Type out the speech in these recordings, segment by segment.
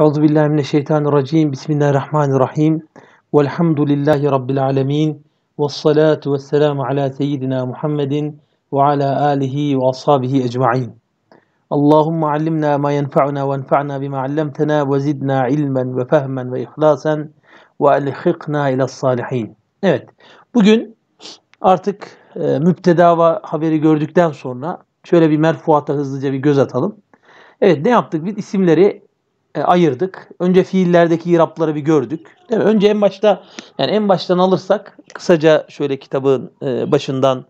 Euzu billahi mineşşeytanirracim. Bismillahirrahmanirrahim. Velhamdülillahi rabbil alamin. Ves salatu vesselam ala seyyidina Muhammedin ve ala alihi ve ashabihi ecmaîn. Allahumma allimna ma yenfa'una ve enfa'na bima 'allamtana ve zidna ilmen ve fehmen ve ihlasen ve elhikna ila salihin. Evet. Bugün artık e, müptedava haberi gördükten sonra şöyle bir merfuata hızlıca bir göz atalım. Evet ne yaptık? Biz isimleri e, ayırdık. Önce fiillerdeki irapları bir gördük. Değil mi? Önce en başta yani en baştan alırsak kısaca şöyle kitabın e, başından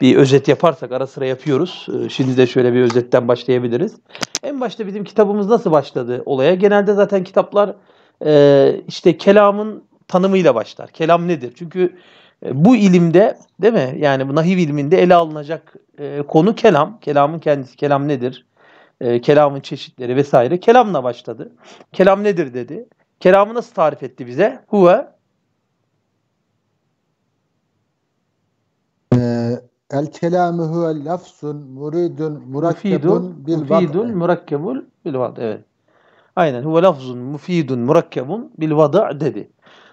bir özet yaparsak ara sıra yapıyoruz. E, şimdi de şöyle bir özetten başlayabiliriz. En başta bizim kitabımız nasıl başladı olaya? Genelde zaten kitaplar işte kelamın tanımıyla başlar. Kelam nedir? Çünkü bu ilimde değil mi? Yani bu nahiv ilminde ele alınacak konu kelam. Kelamın kendisi. Kelam nedir? e, kelamın çeşitleri vesaire. Kelamla başladı. Kelam nedir dedi. Kelamı nasıl tarif etti bize? Huve e, El kelamı huvel lafzun muridun murakkebun bil vad'ı. Murakkebun. bil vad'ı. Evet. Aynen. Huve lafzun mufidun murakkebun bil vad'ı dedi.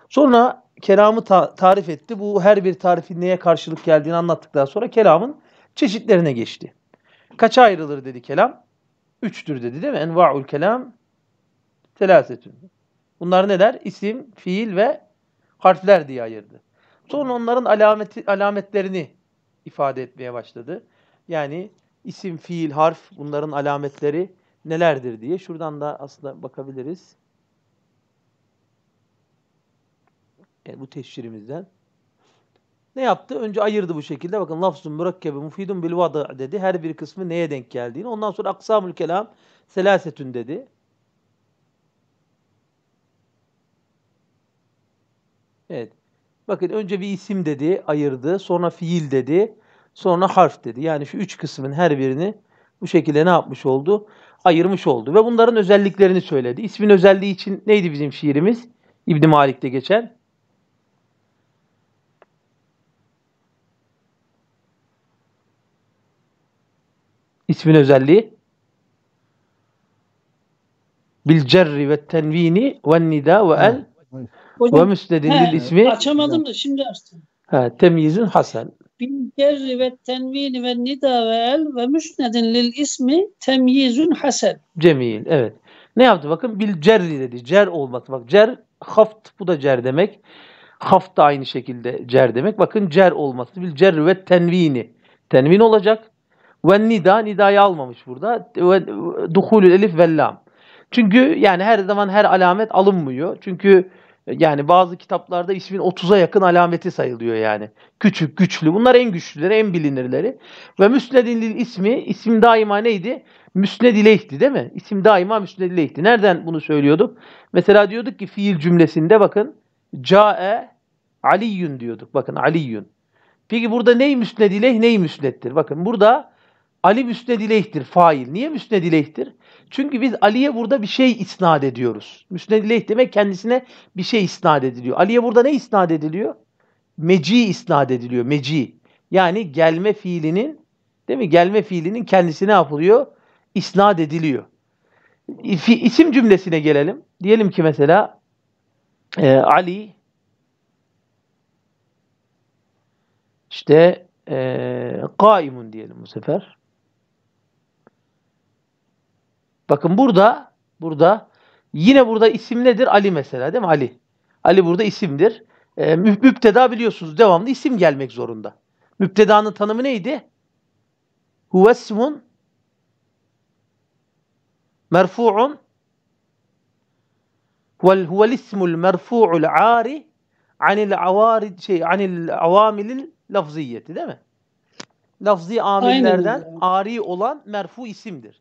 Sonra kelamı ta tarif etti. Bu her bir tarifin neye karşılık geldiğini anlattıktan sonra kelamın çeşitlerine geçti. Kaça ayrılır dedi kelam? üçtür dedi değil mi? Enva'ul kelam selasetün. Bunlar neler? İsim, fiil ve harfler diye ayırdı. Sonra onların alameti, alametlerini ifade etmeye başladı. Yani isim, fiil, harf bunların alametleri nelerdir diye. Şuradan da aslında bakabiliriz. Yani e, bu teşhirimizden. Ne yaptı? Önce ayırdı bu şekilde. Bakın lafzun mürekkebi mufidun bil vadı dedi. Her bir kısmı neye denk geldiğini. Ondan sonra aksamül kelam selasetün dedi. Evet. Bakın önce bir isim dedi, ayırdı. Sonra fiil dedi. Sonra harf dedi. Yani şu üç kısmın her birini bu şekilde ne yapmış oldu? Ayırmış oldu. Ve bunların özelliklerini söyledi. İsmin özelliği için neydi bizim şiirimiz? İbni Malik'te geçen. ismin özelliği? Bil cerri ve tenvini ve nida ve el ve müsnedin lil ismi. Açamadım da şimdi açtım. Ha, temyizin hasen. Bil cerri ve tenvini ve nida ve el ve müsnedin lil ismi temyizun hasen. Cemil evet. Ne yaptı bakın? Bil cerri dedi. Cer olmak. Bak cer haft bu da cer demek. Haft da aynı şekilde cer demek. Bakın cer olması. Bil cer ve tenvini. Tenvin olacak. Ve nida, nidayı almamış burada. Ve duhulül elif vellam. Çünkü yani her zaman her alamet alınmıyor. Çünkü yani bazı kitaplarda ismin 30'a yakın alameti sayılıyor yani. Küçük, güçlü. Bunlar en güçlüleri, en bilinirleri. Ve müsnedin ismi, isim daima neydi? Müsned ileyhti değil mi? İsim daima müsned ileyhti. Nereden bunu söylüyorduk? Mesela diyorduk ki fiil cümlesinde bakın. Ca'e aliyyün diyorduk. Bakın aliyyün. Peki burada ney müsned ileyh, ney müsnettir? Bakın burada Ali müsnedileyhtir fail. Niye müsnedileyhtir? Çünkü biz Ali'ye burada bir şey isnat ediyoruz. Müsnedileyh demek kendisine bir şey isnat ediliyor. Ali'ye burada ne isnat ediliyor? Meci isnat ediliyor. Meci. Yani gelme fiilinin değil mi? Gelme fiilinin kendisine ne yapılıyor? İsnat ediliyor. E, isim cümlesine gelelim. Diyelim ki mesela e, Ali işte e, kaimun diyelim bu sefer. Bakın burada burada yine burada isim nedir? Ali mesela değil mi? Ali. Ali burada isimdir. E, müpteda biliyorsunuz devamlı isim gelmek zorunda. Müptedanın tanımı neydi? Huvesmun merfu'un vel huvel ismul merfu'ul ari anil avarid şey anil avamilil lafziyeti değil mi? Lafzi amillerden ari olan merfu isimdir.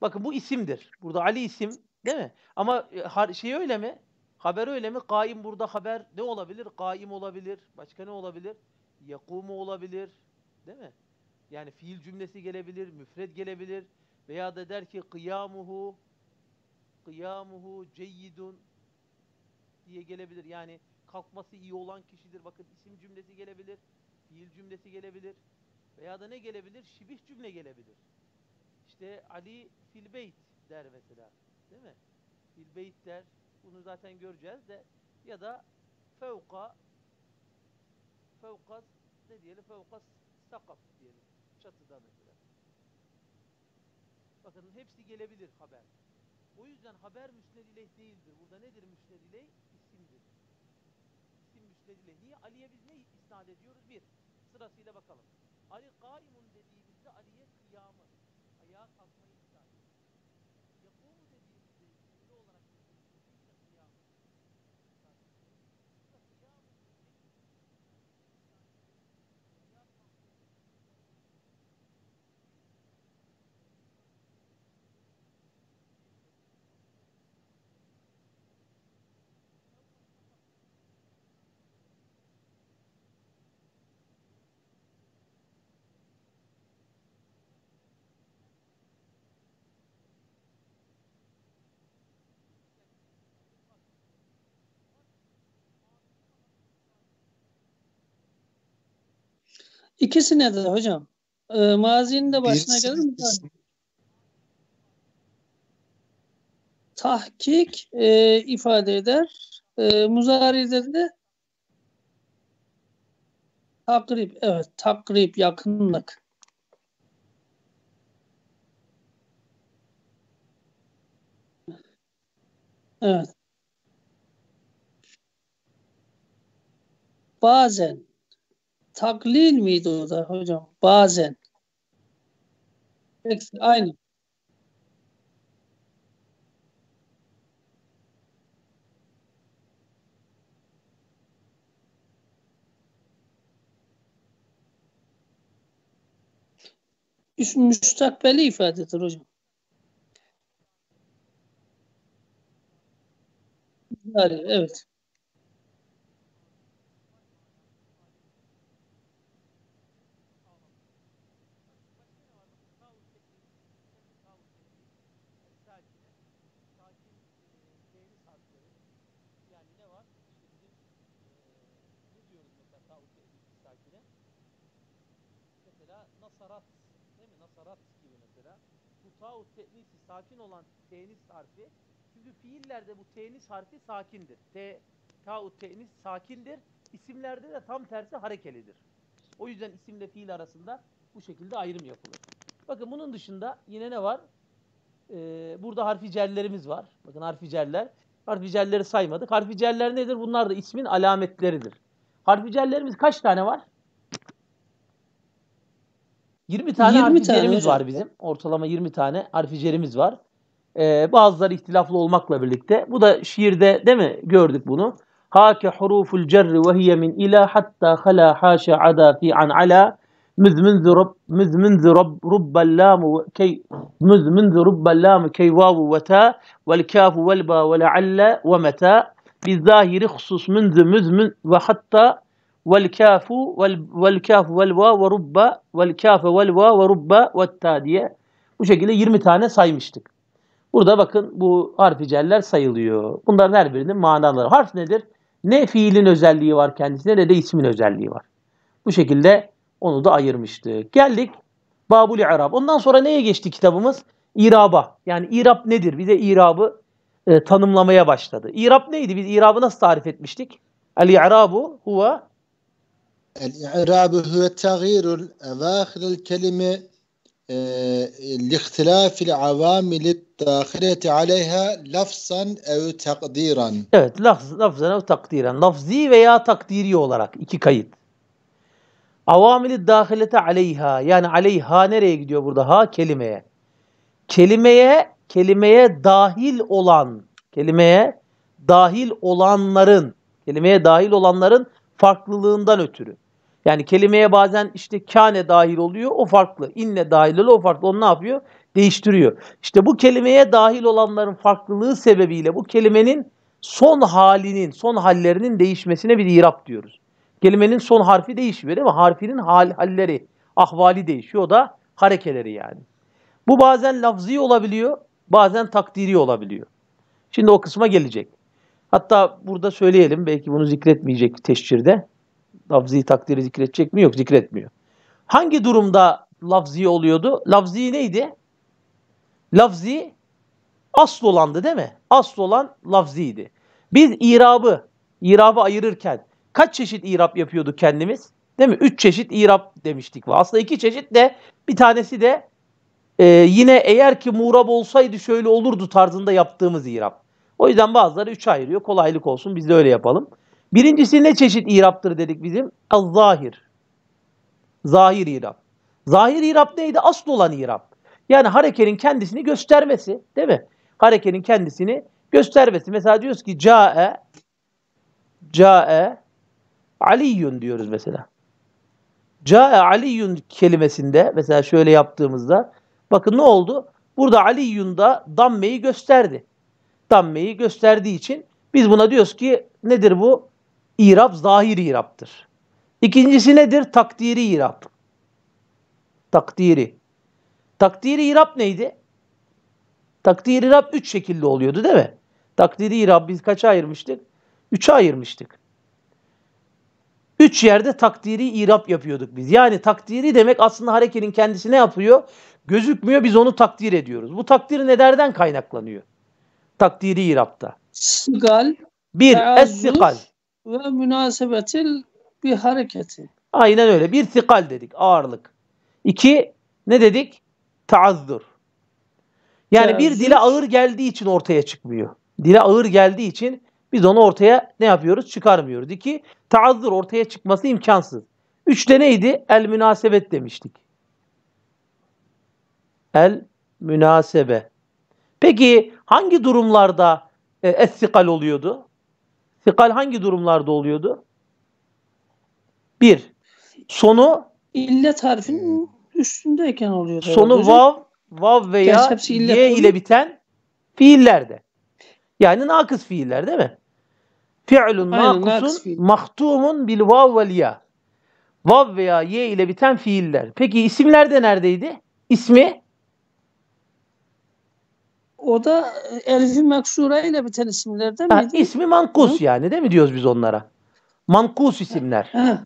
Bakın bu isimdir. Burada Ali isim değil mi? Ama e, şey öyle mi? Haber öyle mi? Kaim burada haber ne olabilir? Kaim olabilir. Başka ne olabilir? Yakumu olabilir. Değil mi? Yani fiil cümlesi gelebilir, müfred gelebilir. Veya da der ki kıyamuhu kıyamuhu ceyyidun diye gelebilir. Yani kalkması iyi olan kişidir. Bakın isim cümlesi gelebilir, fiil cümlesi gelebilir. Veya da ne gelebilir? Şibih cümle gelebilir. İşte Ali filbeyt der mesela. Değil mi? Filbeyt der. Bunu zaten göreceğiz de ya da fevka fevka ne diyelim? Fevka sakaf diyelim. Çatıda mesela. Bakın hepsi gelebilir haber. O yüzden haber müsnedileh değildir. Burada nedir müsnedileh? İsimdir. İsim müsnedileh. Niye? Ali'ye biz ne isnat ediyoruz? Bir. Sırasıyla bakalım. Ali kaimun dediğimizde Ali'ye kıyamı Love of İkisine de hocam. E, mazinin de başına gelir mi? Tahkik e, ifade eder. E, muzari'de de takrib, evet takrib, yakınlık. Evet. Bazen taklil miydi o da hocam? Bazen. Eksik, aynı. müstakbeli ifadedir hocam. evet. o tenisi sakin olan tenis harfi. Çünkü fiillerde bu tenis harfi sakindir. Te, tau tenis sakindir. İsimlerde de tam tersi harekelidir. O yüzden isimle fiil arasında bu şekilde ayrım yapılır. Bakın bunun dışında yine ne var? Ee, burada harficellerimiz var. Bakın harfi Harfi Harficelleri saymadık. Harfi Harficeller nedir? Bunlar da ismin alametleridir. Harfi Harficellerimiz kaç tane var? 20 tane 20 arpicerimiz tane var bizim. Ortalama 20 tane arpicerimiz var. Ee, bazıları ihtilaflı olmakla birlikte. Bu da şiirde değil mi gördük bunu. Hake huruful cerri ve hiye min ila hatta hala haşa ada fi an ala müz münzü rab müz münzü rab rubbel lamu key müz münzü rubbel lamu key vavu ve ta vel kafu vel ba ve lealle ve meta bi zahiri husus münzü müz ve hatta والكاف والكاف والوا ve rubba والكاف والوا ve rubba ve diye bu şekilde 20 tane saymıştık. Burada bakın bu harfi celler sayılıyor. Bunların her birinin manaları. Harf nedir? Ne fiilin özelliği var kendisine ne de ismin özelliği var. Bu şekilde onu da ayırmıştık. Geldik Babul İrab. Ondan sonra neye geçti kitabımız? İraba. Yani İrab nedir? Bize İrab'ı e, tanımlamaya başladı. İrab neydi? Biz İrab'ı nasıl tarif etmiştik? El İrabu huve الإعراب هو تغيير أواخر الكلمة لاختلاف العوامل الداخلة عليها lafzan ev takdiran. Evet, lafz, lafzan ev takdiran. Lafzi veya takdiri olarak iki kayıt. Avamili dahilete aleyha. Yani aleyha nereye gidiyor burada? Ha kelimeye. Kelimeye, kelimeye dahil olan, kelimeye dahil olanların, kelimeye dahil olanların farklılığından ötürü. Yani kelimeye bazen işte kâne dahil oluyor o farklı. İnne dahil oluyor o farklı. Onu ne yapıyor? Değiştiriyor. İşte bu kelimeye dahil olanların farklılığı sebebiyle bu kelimenin son halinin, son hallerinin değişmesine bir irap diyoruz. Kelimenin son harfi değişmiyor değil mi? Harfinin hal, halleri, ahvali değişiyor. O da harekeleri yani. Bu bazen lafzi olabiliyor, bazen takdiri olabiliyor. Şimdi o kısma gelecek. Hatta burada söyleyelim, belki bunu zikretmeyecek teşcirde. Lafzi takdiri zikredecek mi? Yok zikretmiyor. Hangi durumda lafzi oluyordu? Lafzi neydi? Lafzi asıl olandı değil mi? Asıl olan lafziydi. Biz irabı, irabı ayırırken kaç çeşit irab yapıyorduk kendimiz? Değil mi? Üç çeşit irab demiştik. Aslında iki çeşit de bir tanesi de e, yine eğer ki murab olsaydı şöyle olurdu tarzında yaptığımız irab. O yüzden bazıları üç ayırıyor. Kolaylık olsun biz de öyle yapalım. Birincisi ne çeşit iraptır dedik bizim? El-zahir. Zahir irap. Zahir irap neydi? Asıl olan irap. Yani harekenin kendisini göstermesi değil mi? Harekenin kendisini göstermesi. Mesela diyoruz ki ca'e ca'e aliyun diyoruz mesela. Ca'e aliyun kelimesinde mesela şöyle yaptığımızda bakın ne oldu? Burada aliyun da dammeyi gösterdi. Dammeyi gösterdiği için biz buna diyoruz ki nedir bu? İrab zahir iraptır. İkincisi nedir? Takdiri irab. Takdiri. Takdiri irab neydi? Takdiri irab üç şekilde oluyordu değil mi? Takdiri irab biz kaça ayırmıştık? Üçe ayırmıştık. Üç yerde takdiri irab yapıyorduk biz. Yani takdiri demek aslında harekenin kendisi ne yapıyor? Gözükmüyor biz onu takdir ediyoruz. Bu takdir nereden kaynaklanıyor? Takdiri irabda. Sigal. Bir, es-sikal ve münasebetil bir hareketi. Aynen öyle. Bir sikal dedik ağırlık. İki ne dedik? Taazzur. Yani bir dile ağır geldiği için ortaya çıkmıyor. Dile ağır geldiği için biz onu ortaya ne yapıyoruz? Çıkarmıyoruz. İki, taazzur ortaya çıkması imkansız. Üçte neydi? El münasebet demiştik. El münasebe. Peki hangi durumlarda e, essikal oluyordu? Sikal hangi durumlarda oluyordu? Bir, sonu illet harfinin üstündeyken oluyordu. Sonu vav, vav veya y ile biten fiillerde. Yani nakıs fiiller değil mi? Fi'lun nakusun mahtumun bil vav vel ya. Vav veya ye ile biten fiiller. Peki isimlerde neredeydi? İsmi o da e, Elif-i ile biten isimlerden ha, miydi? İsmi Mankus Hı? yani değil mi diyoruz biz onlara? Mankus isimler. Ha.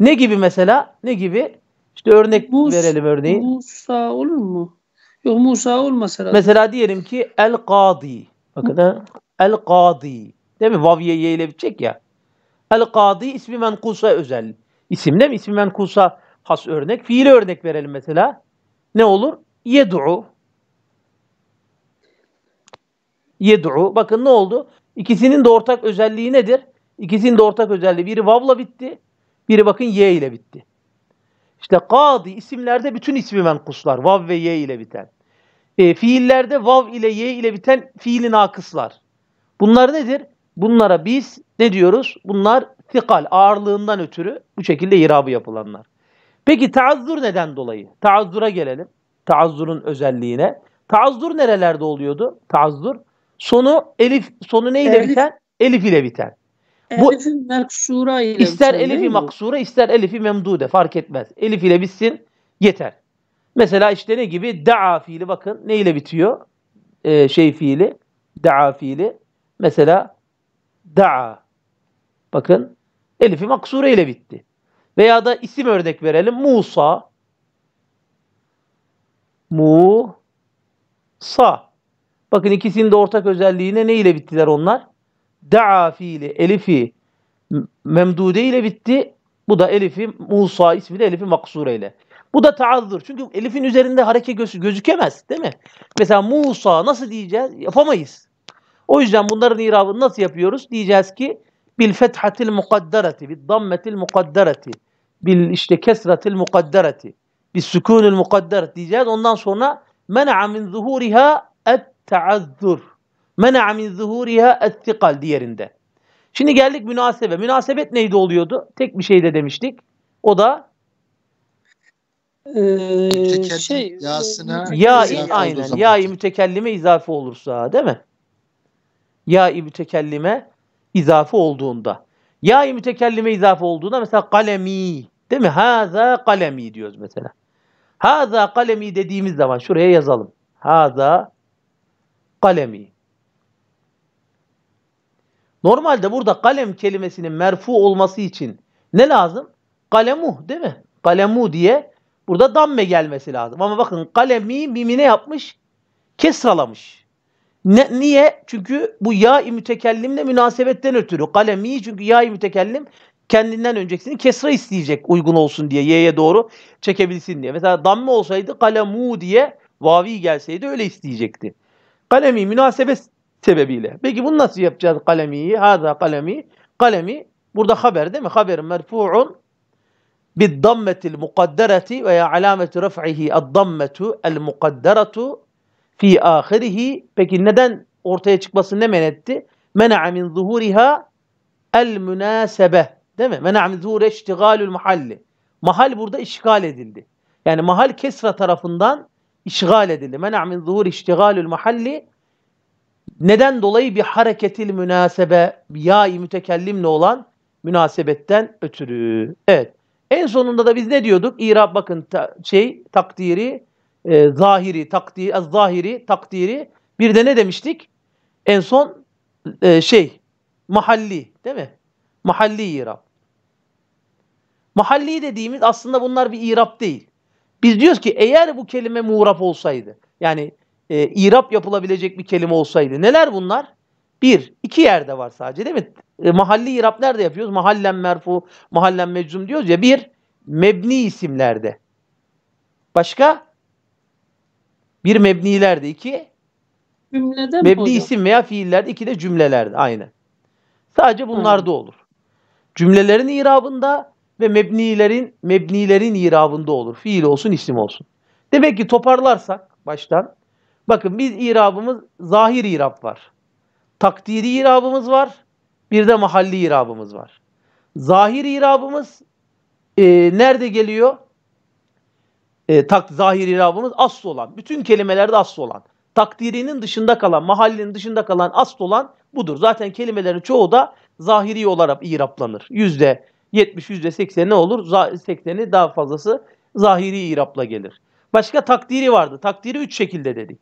Ne gibi mesela? Ne gibi? İşte örnek Mus, verelim örneği. Musa olur mu? Yok Musa olmaz herhalde. Mesela diyelim ki El Kadi. Bakın ha. El Kadi. Değil mi? Vav ye ile bitecek ya. El Kadi ismi menkusa özel. İsim değil mi? İsmi menkusa has örnek. Fiile örnek verelim mesela. Ne olur? Yed'u yed'u. Bakın ne oldu? İkisinin de ortak özelliği nedir? İkisinin de ortak özelliği biri vavla bitti, biri bakın ye ile bitti. İşte kadi isimlerde bütün ismi menkuslar. Vav ve ye ile biten. E, fiillerde vav ile ye ile biten fiilin akıslar. Bunlar nedir? Bunlara biz ne diyoruz? Bunlar tikal ağırlığından ötürü bu şekilde irabı yapılanlar. Peki taazzur neden dolayı? Taazzura gelelim. Taazzurun özelliğine. Taazzur nerelerde oluyordu? Taazzur Sonu elif sonu neyle elif. biten? Elif ile biten. Bu, elifi meksura ile ister elifi maksura ister elifi memdude fark etmez. Elif ile bitsin yeter. Mesela işte ne gibi? Da'a fiili bakın neyle bitiyor? Ee, şey fiili. Da'a fiili. Mesela da'a. Bakın elifi maksure ile bitti. Veya da isim örnek verelim. Musa. Mu. Sa. Bakın ikisinin de ortak özelliğine ne ile bittiler onlar? Da'a fiili, elifi memdude ile bitti. Bu da elifi Musa ismi de elifi maksure ile. Bu da taazzur. Çünkü elifin üzerinde hareke göz, gözükemez değil mi? Mesela Musa nasıl diyeceğiz? Yapamayız. O yüzden bunların irabını nasıl yapıyoruz? Diyeceğiz ki bil fethatil mukadderati, bil dammetil mukadderati, bil işte kesratil mukadderati, bil sükunil mukadderati diyeceğiz. Ondan sonra mena'a min zuhuriha et taazzur. Mena min zuhuriha ettikal diğerinde. Şimdi geldik münasebe. Münasebet neydi oluyordu? Tek bir şey de demiştik. O da ee, şey yasına e, ya aynen ya mütekellime izafe olursa değil mi? Ya mütekellime izafe olduğunda. Ya mütekellime izafe olduğunda mesela kalemi değil mi? Haza kalemi diyoruz mesela. Haza kalemi dediğimiz zaman şuraya yazalım. Haza kalemi. Normalde burada kalem kelimesinin merfu olması için ne lazım? Kalemu, değil mi? Kalemu diye burada damme gelmesi lazım. Ama bakın kalemi mimine yapmış? Kesralamış. Ne, niye? Çünkü bu ya-i mütekellimle münasebetten ötürü. Kalemi çünkü ya-i mütekellim kendinden öncekisini kesra isteyecek uygun olsun diye. Y'ye doğru çekebilsin diye. Mesela damme olsaydı kalemu diye vavi gelseydi öyle isteyecekti. Kalemi münasebet sebebiyle. Peki bunu nasıl yapacağız kalemiyi? Hada kalemi. Kalemi burada haber değil mi? Haber merfu'un bid dammetil mukaddereti veya alameti raf'ihi ad dammetu el mukadderetu fi ahirihi. Peki neden ortaya çıkmasını ne men etti? Mena'a min zuhuriha el münasebe. Değil mi? Mena'a min zuhure iştigalül mahalli. Mahal burada işgal edildi. Yani mahal kesra tarafından işgal edildi. Men'a min zuhur iştigalül mahalli neden dolayı bir hareketil münasebe ya-i mütekellimle olan münasebetten ötürü. Evet. En sonunda da biz ne diyorduk? İrab bakın ta, şey takdiri e, zahiri takdiri zahiri takdiri bir de ne demiştik? En son e, şey mahalli değil mi? Mahalli irab. Mahalli dediğimiz aslında bunlar bir irab değil. Biz diyoruz ki eğer bu kelime muğrap olsaydı yani e, irap yapılabilecek bir kelime olsaydı neler bunlar? Bir, iki yerde var sadece değil mi? E, mahalli irap nerede yapıyoruz? Mahallen merfu, mahallen meczum diyoruz ya. Bir, mebni isimlerde. Başka? Bir mebnilerde. iki Cümlede mebni mi isim veya fiillerde. iki de cümlelerde. Aynen. Sadece bunlarda Hı. olur. Cümlelerin irabında ve mebnilerin mebnilerin irabında olur. Fiil olsun, isim olsun. Demek ki toparlarsak baştan bakın biz irabımız zahir irab var. Takdiri irabımız var. Bir de mahalli irabımız var. Zahir irabımız e, nerede geliyor? E, tak, zahir irabımız asıl olan. Bütün kelimelerde asıl olan. Takdirinin dışında kalan, mahallinin dışında kalan asıl olan budur. Zaten kelimelerin çoğu da zahiri olarak iraplanır. Yüzde 70, %80 ne olur? 80'i daha fazlası zahiri irapla gelir. Başka takdiri vardı. Takdiri üç şekilde dedik.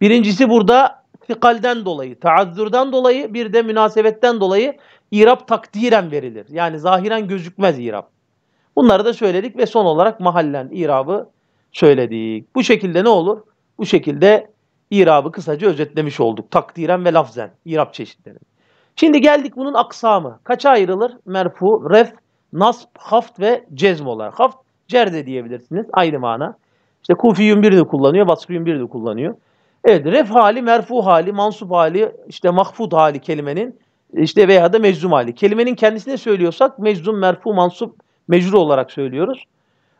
Birincisi burada fikalden dolayı, taazzurdan dolayı bir de münasebetten dolayı irap takdiren verilir. Yani zahiren gözükmez irap. Bunları da söyledik ve son olarak mahallen irabı söyledik. Bu şekilde ne olur? Bu şekilde irabı kısaca özetlemiş olduk. Takdiren ve lafzen irap çeşitleri. Şimdi geldik bunun aksamı. Kaça ayrılır? Merfu, ref nasb, haft ve cezm olarak. Haft cer de diyebilirsiniz. Aynı mana. İşte kufi yumbir de kullanıyor, vasfı yumbir de kullanıyor. Evet, ref hali, merfu hali, mansub hali, işte mahfud hali kelimenin işte veya da meczum hali. Kelimenin kendisine söylüyorsak meczum, merfu, mansub mecru olarak söylüyoruz.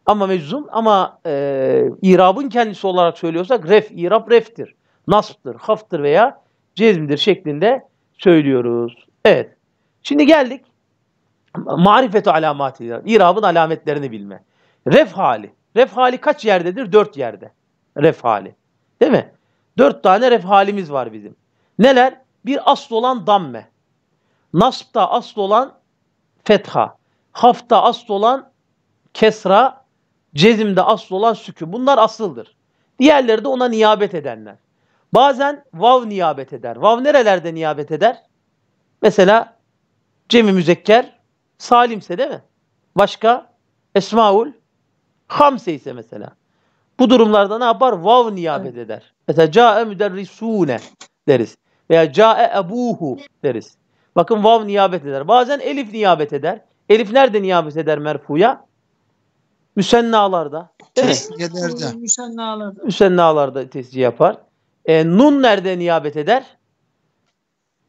Ama meczum ama e, irabın kendisi olarak söylüyorsak ref, irab reftir. Nasıptır, haftır veya cezmdir şeklinde söylüyoruz. Evet. Şimdi geldik Marifetu alamati. İrabın alametlerini bilme. Ref hali. Ref hali kaç yerdedir? Dört yerde. Ref hali. Değil mi? Dört tane ref halimiz var bizim. Neler? Bir asıl olan damme. Nasb'ta asıl olan fetha. Hafta asıl olan kesra. Cezimde asıl olan sükun. Bunlar asıldır. Diğerleri de ona niyabet edenler. Bazen vav niyabet eder. Vav nerelerde niyabet eder? Mesela cemi müzekker salimse değil mi? Başka esmaul hamse ise mesela. Bu durumlarda ne yapar? Vav niyabet evet. eder. Mesela ca'e müderrisune deriz. Veya ca'e ebuhu deriz. Bakın vav niyabet eder. Bazen elif niyabet eder. Elif nerede niyabet eder merfuya? Müsennalarda. Tesniyelerde. Müsennalarda. Müsennalarda tescih yapar. E, nun nerede niyabet eder?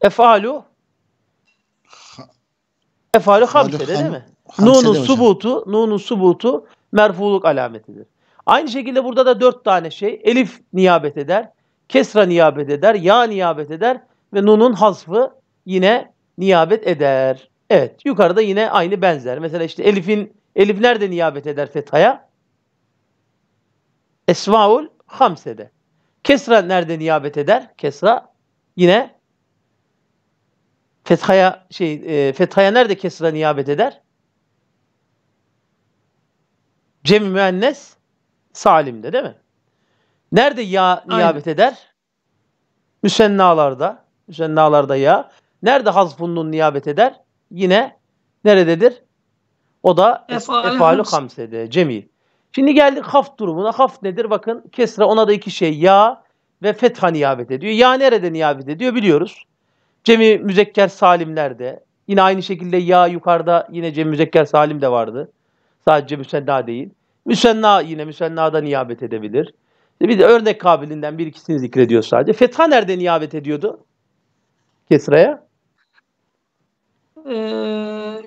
Efalu Efalü hamsede değil mi? Nun'un subutu, Nun'un subutu merfuluk alametidir. Aynı şekilde burada da dört tane şey. Elif niyabet eder, kesra niyabet eder, ya niyabet eder ve nun'un hasfı yine niyabet eder. Evet yukarıda yine aynı benzer. Mesela işte elifin, elif nerede niyabet eder fethaya? Esmaul hamsede. Kesra nerede niyabet eder? Kesra yine Fethaya şey e, Fethaya nerede kesra niyabet eder? Cem müennes salimde değil mi? Nerede ya niyabet Aynen. eder? Müsennalarda. Müsennalarda ya. Nerede hazfunun niyabet eder? Yine nerededir? O da efalü hamsede. Cemil. Şimdi geldik haft durumuna. haft nedir? Bakın kesra ona da iki şey. Ya ve fetha niyabet ediyor. Ya nerede niyabet ediyor biliyoruz. Cemi Müzekker Salimler de. Yine aynı şekilde ya yukarıda yine Cem Müzekker Salim de vardı. Sadece müsenna değil. Müsenna yine müsennada niyabet edebilir. E, bir de örnek kabilinden bir ikisini zikrediyor sadece. Fetha nerede niyabet ediyordu? Kesra'ya. Ee,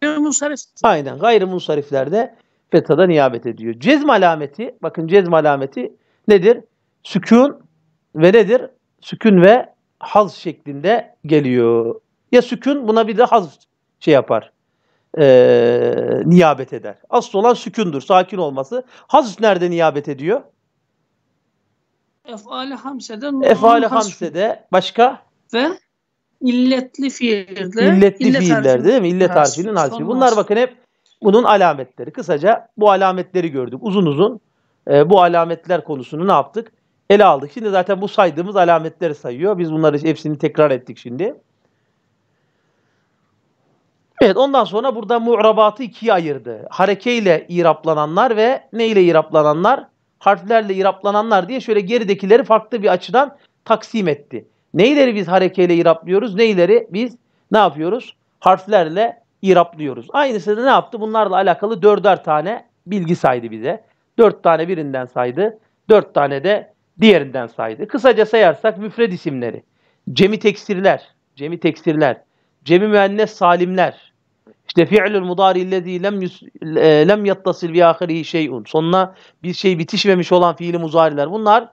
gayrimusarif. Aynen gayrimusariflerde fethada niyabet ediyor. Cezm alameti, bakın cezm alameti nedir? Sükun ve nedir? Sükun ve haz şeklinde geliyor. Ya sükun buna bir de haz şey yapar. E, niyabet eder. Asıl olan sükundur. Sakin olması. Haz nerede niyabet ediyor? Efali hamseden Efali hamsede başka? Ve illetli fiillerde, İlletli illet fiiller değil mi? İllet harfinin harfi. Bunlar bakın hep bunun alametleri. Kısaca bu alametleri gördük. Uzun uzun e, bu alametler konusunu ne yaptık? ele aldık. Şimdi zaten bu saydığımız alametleri sayıyor. Biz bunları hepsini tekrar ettik şimdi. Evet ondan sonra burada mu'rabatı ikiye ayırdı. Harekeyle iraplananlar ve neyle iraplananlar? Harflerle iraplananlar diye şöyle geridekileri farklı bir açıdan taksim etti. Neyleri biz harekeyle iraplıyoruz? Neyleri biz ne yapıyoruz? Harflerle iraplıyoruz. Aynısı da ne yaptı? Bunlarla alakalı dörder tane bilgi saydı bize. Dört tane birinden saydı. Dört tane de diğerinden saydı. Kısaca sayarsak müfred isimleri. Cemi tekstirler, cemi tekstirler, cemi müennes salimler. İşte fi'lül mudari lezî lem, e, lem yattasil bi ahirihi şey'un. Sonuna bir şey bitişmemiş olan fiili muzariler. Bunlar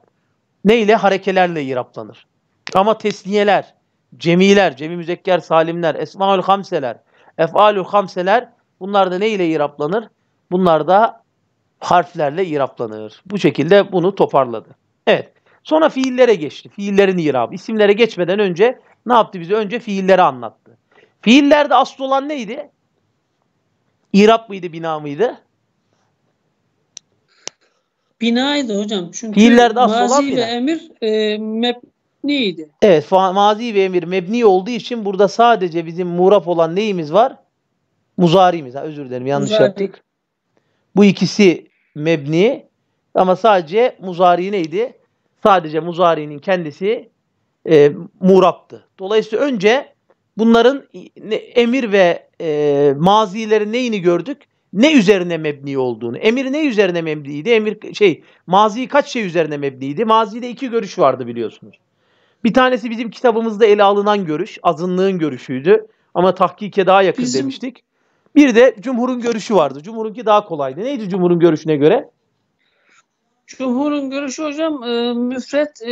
neyle? Harekelerle iraplanır. Ama tesniyeler, cemiler, cemi müzekker salimler, esmaül hamseler, efalül hamseler bunlar da neyle iraplanır? Bunlar da harflerle iraplanır. Bu şekilde bunu toparladı. Evet. Sonra fiillere geçti. Fiillerin irabı. İsimlere geçmeden önce ne yaptı bize? Önce fiilleri anlattı. Fiillerde asıl olan neydi? İrab mıydı, bina mıydı? Binaydı hocam. Çünkü fiillerde asıl olan ve emir e, mebniydi. Evet, mazi ve emir mebni olduğu için burada sadece bizim muraf olan neyimiz var? Muzarimiz. Ha, özür dilerim yanlış Muzari. yaptık. Bu ikisi mebni, ama sadece muzari neydi? Sadece muzari'nin kendisi e, muraptı. Dolayısıyla önce bunların emir ve e, mazilerin neyini gördük? Ne üzerine mebni olduğunu. Emir ne üzerine mebniydi? Emir şey mazi kaç şey üzerine mebniydi? Mazide iki görüş vardı biliyorsunuz. Bir tanesi bizim kitabımızda ele alınan görüş, azınlığın görüşüydü. Ama tahkike daha yakın bizim... demiştik. Bir de Cumhur'un görüşü vardı. Cumhur'unki daha kolaydı. Neydi Cumhur'un görüşüne göre? Cumhur'un görüşü hocam e, müfret e,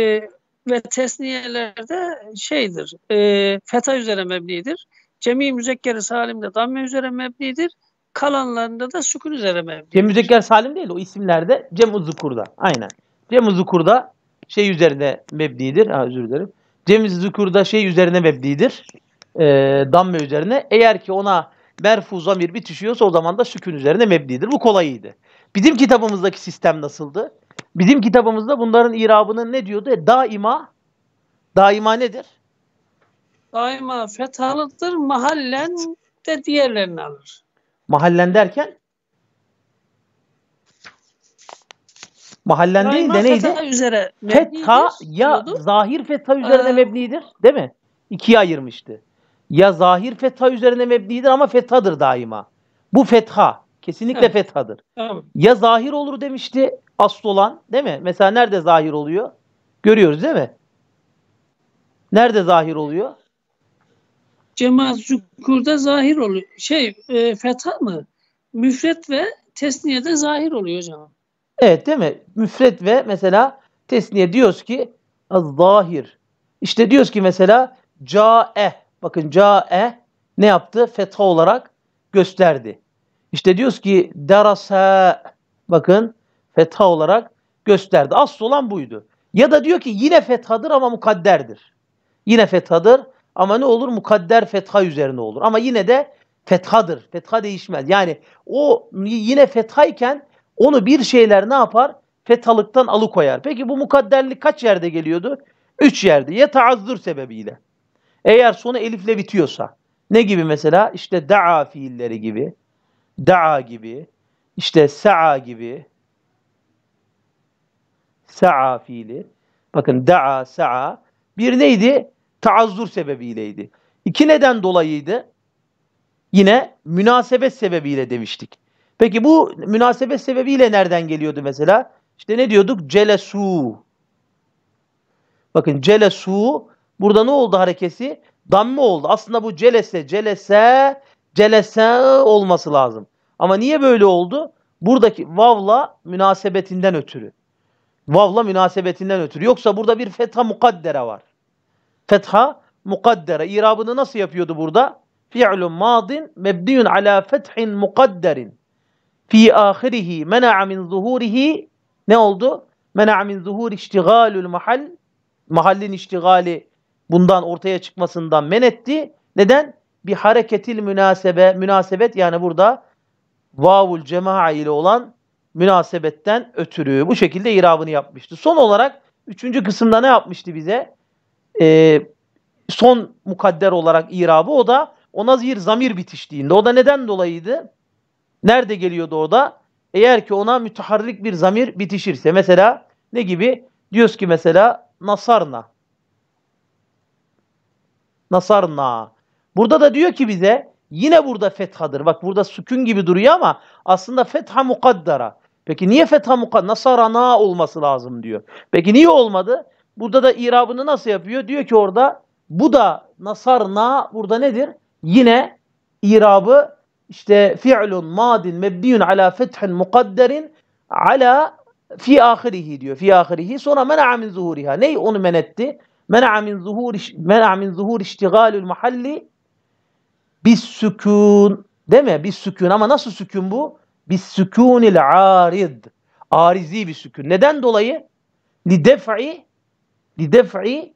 e, ve tesniyelerde şeydir, e, feta üzere mebnidir. Cemi müzekkeri salimde damme üzere mebnidir. Kalanlarında da sükun üzere mebnidir. Cem müzekker salim değil o isimlerde Cem Zukur'da. Aynen. Cem Zukur'da şey üzerine mebnidir. Ha, özür dilerim. Cem Zukur'da şey üzerine mebnidir. E, damme üzerine. Eğer ki ona merfu zamir bitişiyorsa o zaman da sükun üzerine mebnidir. Bu kolayydı. Bizim kitabımızdaki sistem nasıldı? Bizim kitabımızda bunların irabının ne diyordu? Daima daima nedir? Daima fethalıdır. Mahallen de diğerlerini alır. Mahallen derken? Mahallen daima değil de neydi? Üzere fetha ya diyordu. zahir fetha üzerine ee, meblidir değil mi? İkiye ayırmıştı. Ya zahir fetha üzerine meblidir ama fethadır daima. Bu fetha. Kesinlikle evet. fethadır. Evet. Ya zahir olur demişti Aslı olan değil mi? Mesela nerede zahir oluyor? Görüyoruz değil mi? Nerede zahir oluyor? Cemaat zukurda zahir oluyor. Şey e, fetha mı? Müfret ve tesniyede zahir oluyor hocam. Evet değil mi? Müfret ve mesela tesniye diyoruz ki zahir. İşte diyoruz ki mesela cae. Bakın cae ne yaptı? Fetha olarak gösterdi. İşte diyoruz ki derasa bakın fetha olarak gösterdi. Asıl olan buydu. Ya da diyor ki yine fethadır ama mukadderdir. Yine fethadır ama ne olur? Mukadder fetha üzerine olur. Ama yine de fethadır. Fetha değişmez. Yani o yine fethayken onu bir şeyler ne yapar? Fethalıktan alıkoyar. Peki bu mukadderlik kaç yerde geliyordu? Üç yerde. Ya taazzur sebebiyle. Eğer sonu elifle bitiyorsa. Ne gibi mesela? İşte da'a fiilleri gibi daa gibi, işte sa'a gibi, sa'a fiili, bakın daa, sa'a, bir neydi? Taazzur sebebiyleydi. İki neden dolayıydı? Yine münasebet sebebiyle demiştik. Peki bu münasebet sebebiyle nereden geliyordu mesela? İşte ne diyorduk? Celesu. Bakın celesu burada ne oldu harekesi? Damme oldu. Aslında bu celese, celese celese olması lazım. Ama niye böyle oldu? Buradaki vavla münasebetinden ötürü. Vavla münasebetinden ötürü. Yoksa burada bir fetha mukaddere var. Fetha mukaddere. İrabını nasıl yapıyordu burada? Fi'lun madin mebniyun ala fethin mukadderin. Fi ahirihi mena'a min zuhurihi ne oldu? Mena'a min zuhur iştigalül mahal. Mahallin iştigali bundan ortaya çıkmasından men etti. Neden? bir hareketil münasebe, münasebet yani burada vavul cema'a ile olan münasebetten ötürü bu şekilde irabını yapmıştı. Son olarak üçüncü kısımda ne yapmıştı bize? Ee, son mukadder olarak irabı o da ona zihir zamir bitiştiğinde. O da neden dolayıydı? Nerede geliyordu o da? Eğer ki ona müteharrik bir zamir bitişirse. Mesela ne gibi? Diyoruz ki mesela nasarna. Nasarna. Burada da diyor ki bize yine burada fethadır. Bak burada sükun gibi duruyor ama aslında fetha mukaddara. Peki niye fetha mukaddara? Nasarana olması lazım diyor. Peki niye olmadı? Burada da irabını nasıl yapıyor? Diyor ki orada bu da nasarna burada nedir? Yine irabı işte fi'lun madin mebniyun ala fethin mukadderin ala fi ahirihi diyor. Fi ahirihi sonra mena'a min zuhuriha. Ney onu men etti? Mena'a min zuhur mena' min zuhur iştigalul mahalli Bis sükun değil mi? Bis sükun ama nasıl sükun bu? Bis sükunil arid. Arizi bir sükun. Neden dolayı? Li def'i li def'i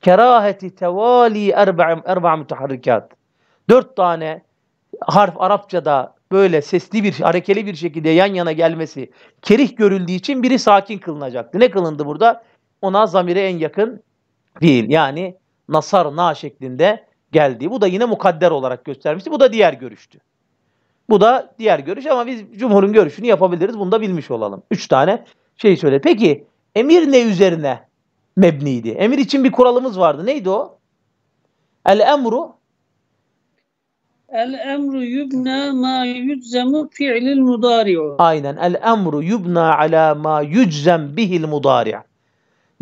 keraheti tevali erba'a müteharrikat. Dört tane harf Arapçada böyle sesli bir, harekeli bir şekilde yan yana gelmesi kerih görüldüğü için biri sakin kılınacaktı. Ne kılındı burada? Ona zamire en yakın fiil yani Nasar na şeklinde Geldi. Bu da yine mukadder olarak göstermişti. Bu da diğer görüştü. Bu da diğer görüş ama biz Cumhur'un görüşünü yapabiliriz. Bunu da bilmiş olalım. Üç tane şey söyle. Peki emir ne üzerine mebniydi? Emir için bir kuralımız vardı. Neydi o? El emru El emru yubna ma yüczemu fi'lil mudari'u. Aynen. El emru yubna ala ma yüczem bihil mudari'.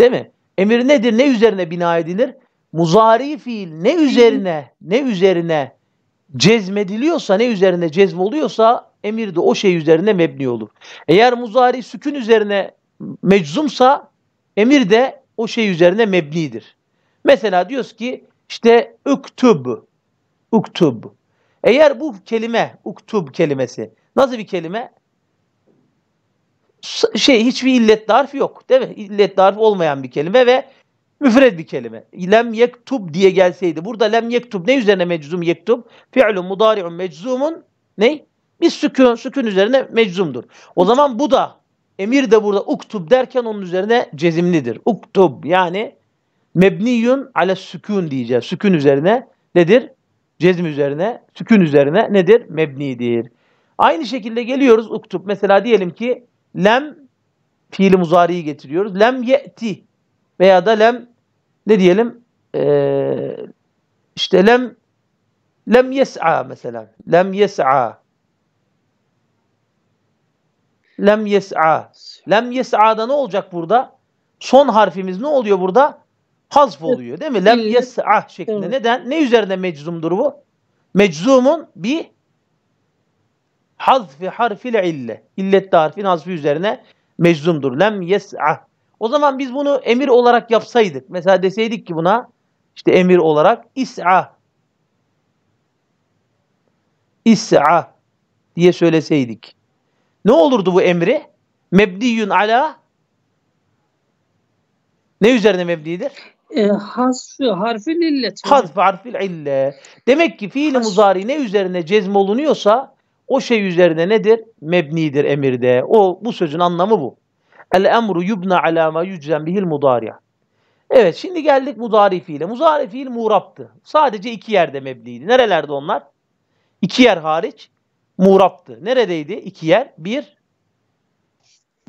Değil mi? Emir nedir? Ne üzerine bina edilir? muzari fiil ne üzerine ne üzerine cezmediliyorsa ne üzerine cezm oluyorsa emir de o şey üzerine mebni olur. Eğer muzari sükün üzerine meczumsa emir de o şey üzerine mebnidir. Mesela diyoruz ki işte uktub uktub. Eğer bu kelime, uktub kelimesi nasıl bir kelime? Şey hiçbir illet darf yok değil mi? İllet darf olmayan bir kelime ve müfred bir kelime. Lem yektub diye gelseydi. Burada lem yektub ne üzerine meczum yektub? Fi'lu mudari'un meczumun ne? Bir sükun, sükun üzerine meczumdur. O zaman bu da emir de burada uktub derken onun üzerine cezimlidir. Uktub yani mebniyun ala sükun diyeceğiz. Sükun üzerine nedir? Cezim üzerine, sükun üzerine nedir? Mebnidir. Aynı şekilde geliyoruz uktub. Mesela diyelim ki lem fiili muzariyi getiriyoruz. Lem ye'ti veya da lem ne diyelim ee, işte lem lem yes'a mesela. Lem yes'a. Lem yes'a. Lem yes'a'da ne olacak burada? Son harfimiz ne oluyor burada? Hazf oluyor değil mi? Lem yes'a şeklinde. Neden? Ne üzerinde meczumdur bu? Meczumun bir hazfi harfil ille. İlletli harfin hazfi üzerine meczumdur. Lem yes'a. O zaman biz bunu emir olarak yapsaydık. Mesela deseydik ki buna işte emir olarak is'a is'a diye söyleseydik. Ne olurdu bu emri? Mebdiyun ala ne üzerine mebdidir? E, hasfı harfil illet. Hasfı harfil ille. Demek ki fiil muzari ne üzerine cezm olunuyorsa o şey üzerine nedir? Mebnidir emirde. O bu sözün anlamı bu. El emru yubna ala ma yücren bihil mudari. Evet şimdi geldik mudari fiile. Mudari fiil muğraptı. Sadece iki yerde mebliydi. Nerelerde onlar? İki yer hariç muğraptı. Neredeydi iki yer? Bir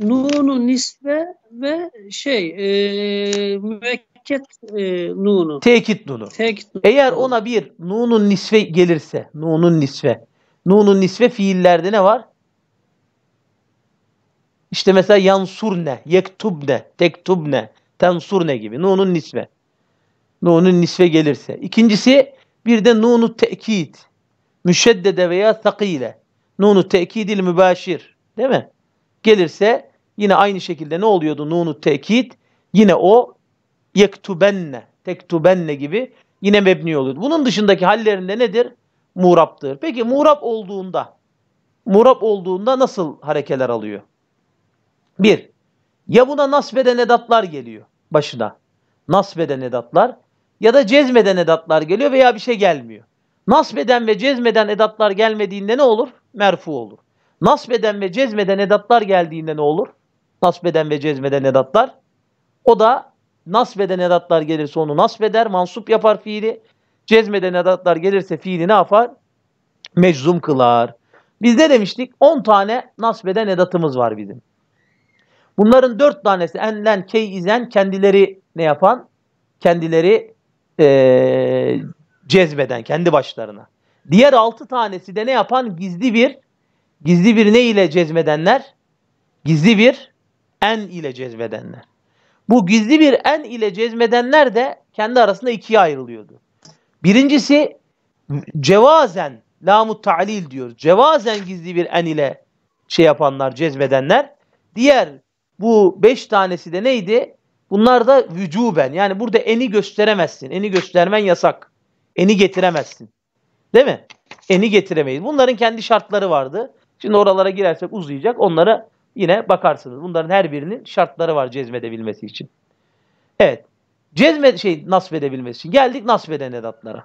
Nunu nisbe ve şey e, müvekket e, nunu. Tekit nunu. Tekit nunu. Eğer ona bir nunun nisve gelirse, nunun nisve. Nunun nisve fiillerde ne var? İşte mesela yansurne, yektubne, tektubne, tensurne gibi. Nun'un nisve. Nun'un nisve gelirse. İkincisi bir de nunu tekit. Müşeddede veya sakile. Nunu tekidil mübaşir. Değil mi? Gelirse yine aynı şekilde ne oluyordu nunu tekit? Yine o yektubenne, tektubenne gibi yine mebni oluyordu. Bunun dışındaki hallerinde nedir? Muraptır. Peki murap olduğunda, murap olduğunda nasıl harekeler alıyor? Bir, ya buna nasbeden edatlar geliyor başına. Nasbeden edatlar ya da cezmeden edatlar geliyor veya bir şey gelmiyor. Nasbeden ve cezmeden edatlar gelmediğinde ne olur? Merfu olur. Nasbeden ve cezmeden edatlar geldiğinde ne olur? Nasbeden ve cezmeden edatlar. O da nasbeden edatlar gelirse onu nasbeder, mansup yapar fiili. Cezmeden edatlar gelirse fiili ne yapar? Meczum kılar. Biz ne demiştik? 10 tane nasbeden edatımız var bizim. Bunların dört tanesi enlen, izen kendileri ne yapan? Kendileri e, cezbeden kendi başlarına. Diğer altı tanesi de ne yapan? Gizli bir gizli bir ne ile cezbedenler? Gizli bir en ile cezbedenler. Bu gizli bir en ile cezmedenler de kendi arasında ikiye ayrılıyordu. Birincisi cevazen lamut ta'lil diyor. Cevazen gizli bir en ile şey yapanlar, cezmedenler. Diğer bu beş tanesi de neydi? Bunlar da vücuben. Yani burada eni gösteremezsin. Eni göstermen yasak. Eni getiremezsin. Değil mi? Eni getiremeyiz. Bunların kendi şartları vardı. Şimdi oralara girersek uzayacak. Onlara yine bakarsınız. Bunların her birinin şartları var cezmedebilmesi için. Evet. Cezme şey nasbedebilmesi için. Geldik nasbeden edatlara.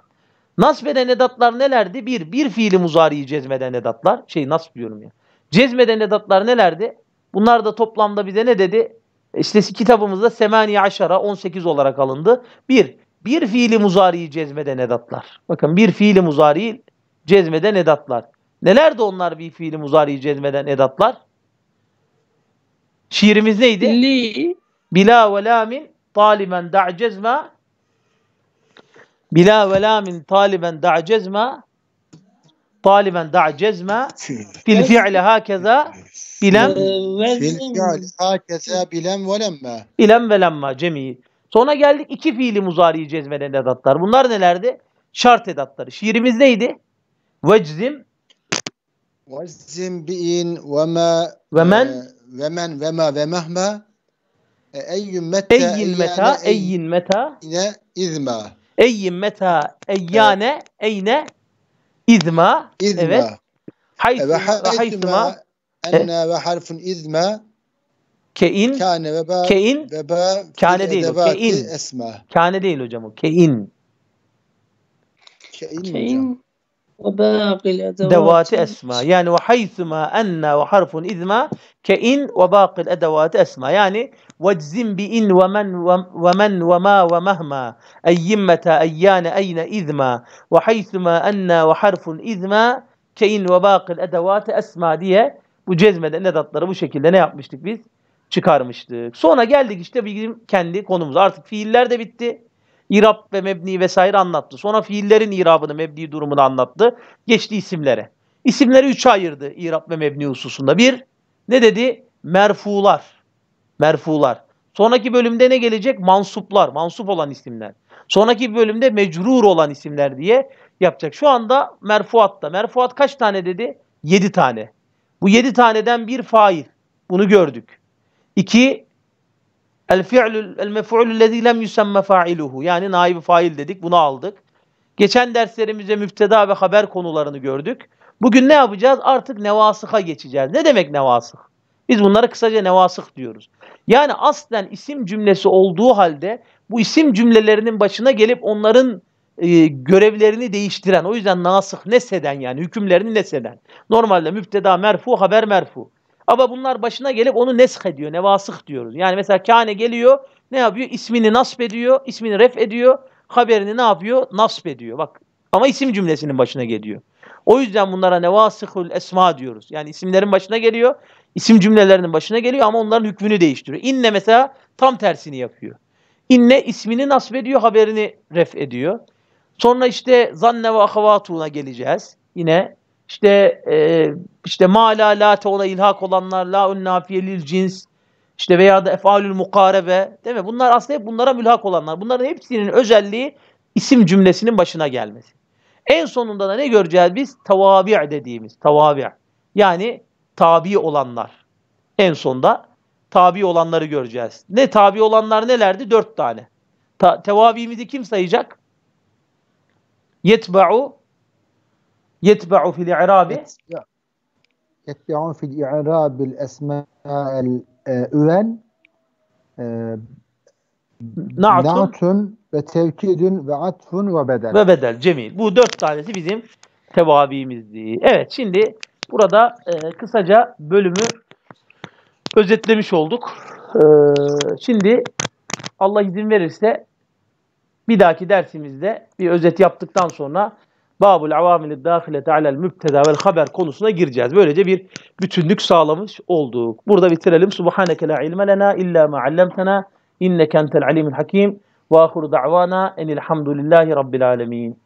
Nasbeden edatlar nelerdi? Bir, bir fiili muzariyi cezmeden edatlar. Şey nasb diyorum ya. Cezmeden edatlar nelerdi? Bunlar da toplamda bize ne dedi? İşte kitabımızda semani aşara 18 olarak alındı. Bir, bir fiili muzariyi cezmede nedatlar. Bakın bir fiili muzariyi cezmede nedatlar. de onlar bir fiili muzariyi cezmeden edatlar? Şiirimiz neydi? Li. Bila ve lamin taliben da' cezma Bila ve lamin taliben da' cezma taliben da' cezma fil fi'le hakeza Bilen ee, e, velem bilen velemme. velem velemme Cemii? Sonra geldik iki fiili muzariyi cezmeden edatlar. Bunlar nelerdi? Şart edatları. Şiirimiz neydi? Veczim Vezzim bi'in ve ma ve men ve men ve ma ve mehme e, eyyün meta eyyin meta eyyin meta yine izma eyyin meta eyyane eyne izma evet haytuma e, ve haytuma إيه؟ أن وحرف إذ ما كإن كان بابا كإن بابا كان ديلو كإن أسمى كان دين جمو كإن كإن وباقي الأدوات أسماء يعني وحيثما أن وحرف إذما كإن وباقي الأدوات أسماء يعني واجزم بإن ومن ومن وما ومهما أيمة أيان أين إذما وحيثما أن وحرف إذما كإن وباقي الأدوات أسماء دي Bu cezmeden edatları bu şekilde ne yapmıştık biz? Çıkarmıştık. Sonra geldik işte bizim kendi konumuz. Artık fiiller de bitti. İrab ve mebni vesaire anlattı. Sonra fiillerin irabını, mebni durumunu anlattı. Geçti isimlere. İsimleri üçe ayırdı irab ve mebni hususunda. Bir, ne dedi? Merfular. Merfular. Sonraki bölümde ne gelecek? Mansuplar, mansup olan isimler. Sonraki bölümde mecrur olan isimler diye yapacak. Şu anda merfuatta. Merfuat kaç tane dedi? Yedi tane. Bu yedi taneden bir fail. Bunu gördük. İki, el fi'lül el mef'ulü lezî lem yüsemme fa'iluhu. Yani naibi fail dedik. Bunu aldık. Geçen derslerimizde müfteda ve haber konularını gördük. Bugün ne yapacağız? Artık nevasıha geçeceğiz. Ne demek nevasık? Biz bunları kısaca nevasık diyoruz. Yani aslen isim cümlesi olduğu halde bu isim cümlelerinin başına gelip onların e, görevlerini değiştiren, o yüzden nasıh neseden yani hükümlerini neseden. Normalde müfteda merfu, haber merfu. Ama bunlar başına gelip onu nesk ediyor, nevasıh diyoruz. Yani mesela kâne geliyor, ne yapıyor? İsmini nasp ediyor, ismini ref ediyor, haberini ne yapıyor? Nasp ediyor. Bak ama isim cümlesinin başına geliyor. O yüzden bunlara nevasıhul esma diyoruz. Yani isimlerin başına geliyor, isim cümlelerinin başına geliyor ama onların hükmünü değiştiriyor. İnne mesela tam tersini yapıyor. İnne ismini nasb ediyor, haberini ref ediyor. Sonra işte zanne ve ahavatuna geleceğiz. Yine işte e, işte ma la ona ilhak olanlar la un unnafiyelil cins işte veya da efalül mukarebe değil mi? Bunlar aslında hep bunlara mülhak olanlar. Bunların hepsinin özelliği isim cümlesinin başına gelmesi. En sonunda da ne göreceğiz biz? Tavabi' dediğimiz. Tavabi' yani tabi olanlar. En sonda tabi olanları göreceğiz. Ne tabi olanlar nelerdi? Dört tane. Ta tevabimizi kim sayacak? Yetba'u yetba'u fil i'rabi yetba'u fil i'rabil esma'el e, üven e, naatun ve tevkidun ve atfun ve bedel. Ve bedel. Cemil. Bu dört tanesi bizim tevabimizdi. Evet şimdi burada e, kısaca bölümü özetlemiş olduk. E, şimdi Allah izin verirse bir dahaki dersimizde bir özet yaptıktan sonra Babul avamili dâhilete alel mübteda vel haber konusuna gireceğiz. Böylece bir bütünlük sağlamış olduk. Burada bitirelim. Subhaneke la ilme lena illa ma allamtena inneke entel alimul hakim ve ahiru da'vana enilhamdülillahi rabbil alemin.